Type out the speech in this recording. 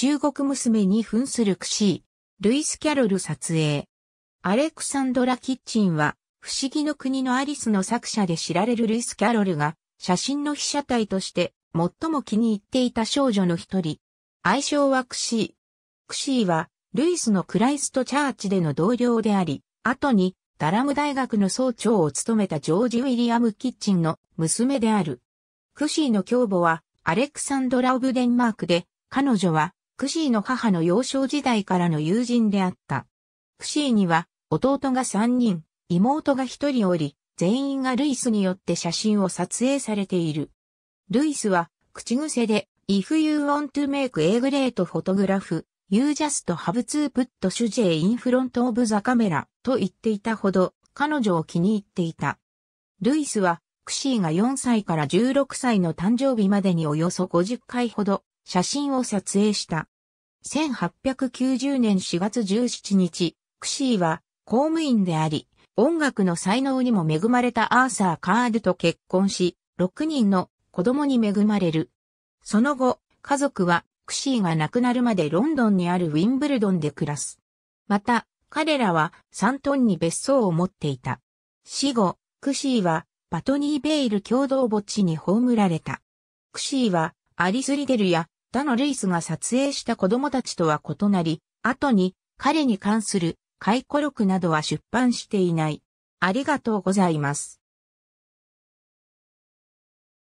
中国娘に扮するクシー、ルイス・キャロル撮影。アレクサンドラ・キッチンは、不思議の国のアリスの作者で知られるルイス・キャロルが、写真の被写体として最も気に入っていた少女の一人。愛称はクシー。クシーは、ルイスのクライストチャーチでの同僚であり、後に、ダラム大学の総長を務めたジョージ・ウィリアム・キッチンの娘である。クシーの教母は、アレクサンドラ・オブ・デンマークで、彼女は、クシーの母の幼少時代からの友人であった。クシーには弟が3人、妹が1人おり、全員がルイスによって写真を撮影されている。ルイスは口癖で If you want to make a great photograph, you just have to put Sujet in front of the camera と言っていたほど彼女を気に入っていた。ルイスはクシーが4歳から16歳の誕生日までにおよそ50回ほど写真を撮影した。1890年4月17日、クシーは公務員であり、音楽の才能にも恵まれたアーサー・カールと結婚し、6人の子供に恵まれる。その後、家族はクシーが亡くなるまでロンドンにあるウィンブルドンで暮らす。また、彼らはサントンに別荘を持っていた。死後、クシーはバトニーベイル共同墓地に葬られた。クシーはアリス・リデルや他のルイスが撮影した子供たちとは異なり、後に彼に関する回顧録などは出版していない。ありがとうございます。